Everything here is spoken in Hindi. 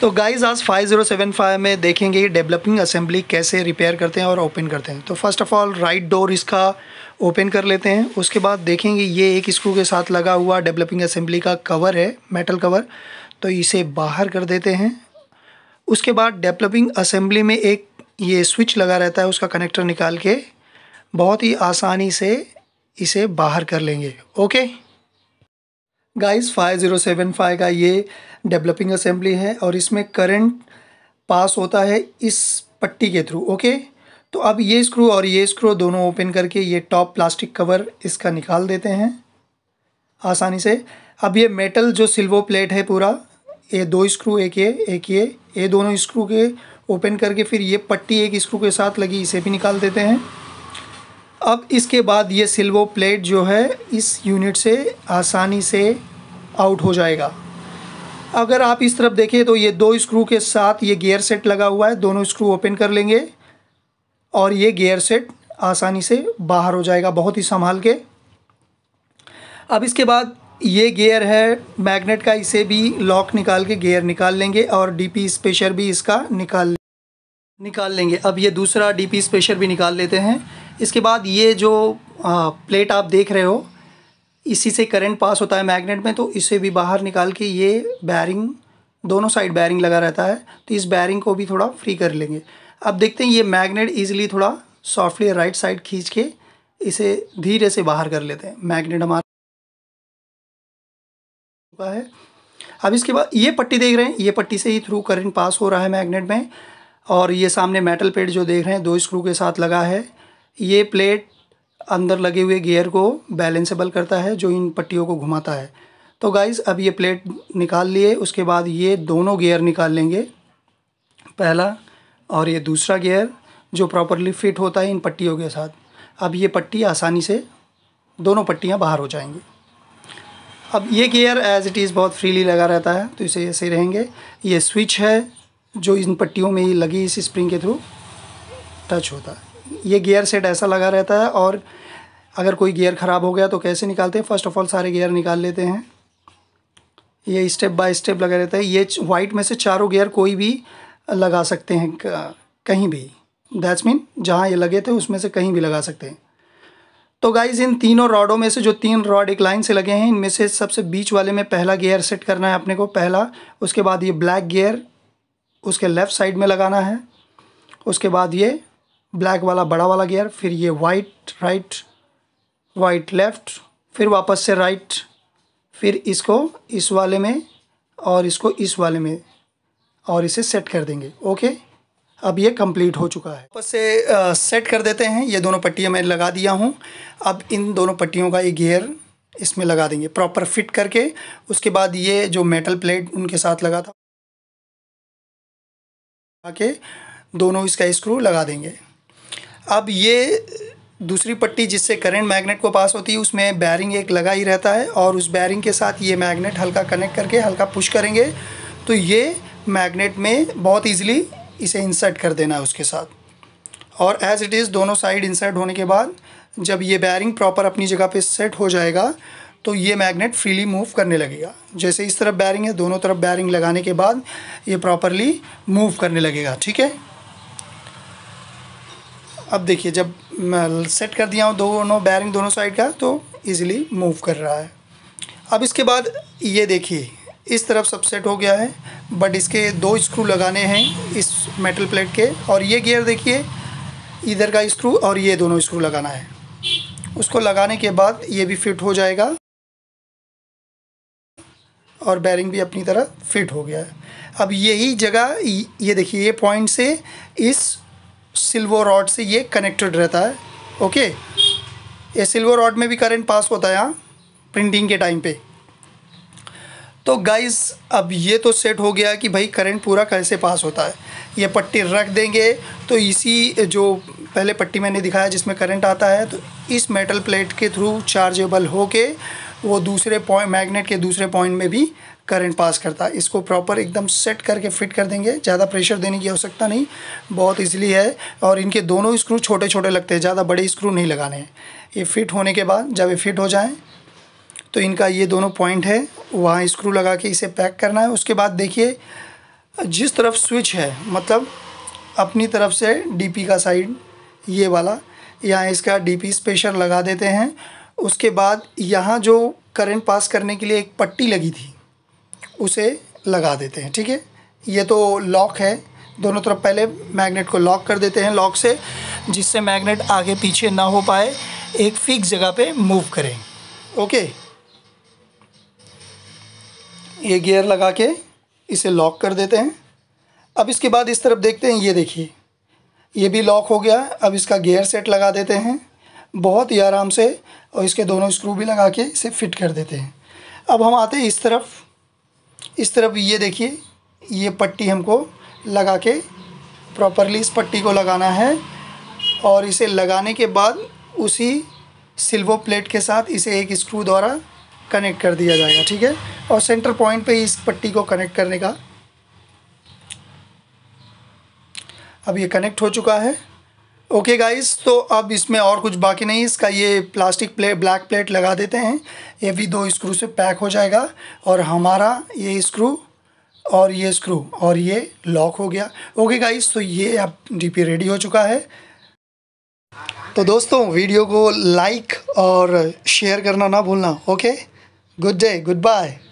तो गाइस आज 5075 में देखेंगे कि डेवलपिंग असेंबली कैसे रिपेयर करते हैं और ओपन करते हैं तो first of all right door इसका ओपन कर लेते हैं उसके बाद देखेंगे ये एक स्क्रू के साथ लगा हुआ डेवलपिंग असेंबली का कवर है मेटल कवर तो इसे बाहर कर देते हैं उसके बाद डेवलपिंग असेंबली में एक ये स्विच लगा रहता है उसका कनेक्टर निकाल के बहुत ही आसानी से इसे बाहर कर लेंगे ओके गाइस 5075 का ये डेवलपिंग असेंबली है और इसमें करंट पास होता है इस पट्टी के थ्रू ओके तो अब ये स्क्रू और ये स्क्रू दोनों ओपन करके ये टॉप प्लास्टिक कवर इसका निकाल देते हैं आसानी से अब ये मेटल जो सिल्वर प्लेट है पूरा ये दो स्क्रू एक ये एक ये ये दोनों स्क्रू के ओपन करके फिर ये पट्टी एक स्क्रू के साथ लगी इसे भी निकाल देते हैं अब इसके बाद ये सिल्वर प्लेट जो है इस यूनिट से आसानी से आउट हो जाएगा अगर आप इस तरफ देखें तो ये दो स्क्रू के साथ ये गियर सेट लगा हुआ है दोनों स्क्रू ओपन कर लेंगे और ये गियर सेट आसानी से बाहर हो जाएगा बहुत ही संभाल के अब इसके बाद ये गियर है मैग्नेट का इसे भी लॉक निकाल के गियर निकाल लेंगे और डीपी स्पेशर भी इसका निकाल निकाल लेंगे अब ये दूसरा डीपी स्पेशर भी निकाल लेते हैं इसके बाद ये जो आ, प्लेट आप देख रहे हो इसी से करंट पास होता है मैग्नेट में तो इसे भी बाहर निकाल के ये बैरिंग दोनों साइड बैरिंग लगा रहता है तो इस बैरिंग को भी थोड़ा फ्री कर लेंगे अब देखते हैं ये मैग्नेट ईजिली थोड़ा सॉफ्टली राइट साइड खींच के इसे धीरे से बाहर कर लेते हैं मैग्नेट हमारा चुका है अब इसके बाद ये पट्टी देख रहे हैं ये पट्टी से ही थ्रू करंट पास हो रहा है मैग्नेट में और ये सामने मेटल प्लेट जो देख रहे हैं दो स्क्रू के साथ लगा है ये प्लेट अंदर लगे हुए गियर को बैलेंसेबल करता है जो इन पट्टियों को घुमाता है तो गाइज़ अब ये प्लेट निकाल लिए उसके बाद ये दोनों गियर निकाल लेंगे पहला और ये दूसरा गियर जो प्रॉपरली फिट होता है इन पट्टियों के साथ अब ये पट्टी आसानी से दोनों पट्टियाँ बाहर हो जाएंगी अब ये गियर एज इट इज़ बहुत फ्रीली लगा रहता है तो इसे ऐसे रहेंगे ये स्विच है जो इन पट्टियों में ही लगी इस स्प्रिंग के थ्रू टच होता है ये गियर सेट ऐसा लगा रहता है और अगर कोई गियर ख़राब हो गया तो कैसे निकालते हैं फर्स्ट ऑफ ऑल सारे गियर निकाल लेते हैं ये स्टेप बाय स्टेप लगा रहता है ये वाइट में से चारों गियर कोई भी लगा सकते हैं कहीं भी दैट्स मीन जहाँ ये लगे थे उसमें से कहीं भी लगा सकते हैं तो गाइज इन तीनों रॉडों में से जो तीन रॉड एक लाइन से लगे हैं इनमें से सबसे बीच वाले में पहला गियर सेट करना है अपने को पहला उसके बाद ये ब्लैक गियर उसके लेफ़्ट साइड में लगाना है उसके बाद ये ब्लैक वाला बड़ा वाला गियर फिर ये वाइट राइट वाइट लेफ्ट फिर वापस से राइट फिर इसको इस वाले में और इसको इस वाले में और इसे सेट कर देंगे ओके अब ये कंप्लीट हो चुका है वापस से आ, सेट कर देते हैं ये दोनों पट्टियाँ मैं लगा दिया हूँ अब इन दोनों पट्टियों का ये गियर इसमें लगा देंगे प्रॉपर फिट करके उसके बाद ये जो मेटल प्लेट उनके साथ लगा था के दोनों इसका स्क्रू लगा देंगे अब ये दूसरी पट्टी जिससे करंट मैग्नेट को पास होती है उसमें बैरिंग एक लगा ही रहता है और उस बैरिंग के साथ ये मैग्नेट हल्का कनेक्ट करके हल्का पुश करेंगे तो ये मैग्नेट में बहुत इजीली इसे इंसर्ट कर देना है उसके साथ और एज इट इज़ दोनों साइड इंसर्ट होने के बाद जब ये बैरिंग प्रॉपर अपनी जगह पर सेट हो जाएगा तो ये मैग्नेट फ्रीली मूव करने लगेगा जैसे इस तरफ बैरिंग है दोनों तरफ बैरिंग लगाने के बाद ये प्रॉपरली मूव करने लगेगा ठीक है अब देखिए जब सेट कर दिया हूँ दोनों बैरिंग दोनों साइड का तो ईज़िली मूव कर रहा है अब इसके बाद ये देखिए इस तरफ सब सेट हो गया है बट इसके दो स्क्रू लगाने हैं इस मेटल प्लेट के और ये गियर देखिए इधर का स्क्रू और ये दोनों स्क्रू लगाना है उसको लगाने के बाद ये भी फिट हो जाएगा और बैरिंग भी अपनी तरह फिट हो गया है अब यही जगह ये देखिए ये पॉइंट से इस सिल्वर रॉड से ये कनेक्टेड रहता है ओके ये सिल्वर रॉड में भी करंट पास होता है यहाँ प्रिंटिंग के टाइम पे तो गाइस अब ये तो सेट हो गया कि भाई करंट पूरा कैसे पास होता है ये पट्टी रख देंगे तो इसी जो पहले पट्टी मैंने दिखाया जिसमें करंट आता है तो इस मेटल प्लेट के थ्रू चार्जेबल होके वो दूसरे पॉइंट मैग्नेट के दूसरे पॉइंट में भी करंट पास करता है इसको प्रॉपर एकदम सेट करके फिट कर देंगे ज़्यादा प्रेशर देने की आवश्यकता नहीं बहुत ईजिली है और इनके दोनों स्क्रू छोटे छोटे लगते हैं ज़्यादा बड़े स्क्रू नहीं लगाने हैं ये फिट होने के बाद जब ये फिट हो जाएँ तो इनका ये दोनों पॉइंट है वहाँ स्क्रू लगा के इसे पैक करना है उसके बाद देखिए जिस तरफ स्विच है मतलब अपनी तरफ से डीपी का साइड ये वाला यहाँ इसका डीपी स्पेशर लगा देते हैं उसके बाद यहाँ जो करंट पास करने के लिए एक पट्टी लगी थी उसे लगा देते हैं ठीक है ये तो लॉक है दोनों तरफ पहले मैग्नेट को लॉक कर देते हैं लॉक से जिससे मैग्नेट आगे पीछे ना हो पाए एक फिक्स जगह पे मूव करें ओके ये गियर लगा के इसे लॉक कर देते हैं अब इसके बाद इस तरफ देखते हैं ये देखिए ये भी लॉक हो गया अब इसका गियर सेट लगा देते हैं बहुत ही आराम से और इसके दोनों स्क्रू भी लगा के इसे फिट कर देते हैं अब हम आते हैं इस तरफ इस तरफ ये देखिए ये पट्टी हमको लगा के प्रॉपरली इस पट्टी को लगाना है और इसे लगाने के बाद उसी सिल्वर प्लेट के साथ इसे एक स्क्रू द्वारा कनेक्ट कर दिया जाएगा ठीक है और सेंटर पॉइंट पे इस पट्टी को कनेक्ट करने का अब ये कनेक्ट हो चुका है ओके okay गाइस तो अब इसमें और कुछ बाकी नहीं इसका ये प्लास्टिक प्लेट ब्लैक प्लेट लगा देते हैं ये भी दो स्क्रू से पैक हो जाएगा और हमारा ये स्क्रू और ये स्क्रू और ये लॉक हो गया ओके okay गाइस तो ये अब डीपी रेडी हो चुका है तो दोस्तों वीडियो को लाइक और शेयर करना ना भूलना okay good day good bye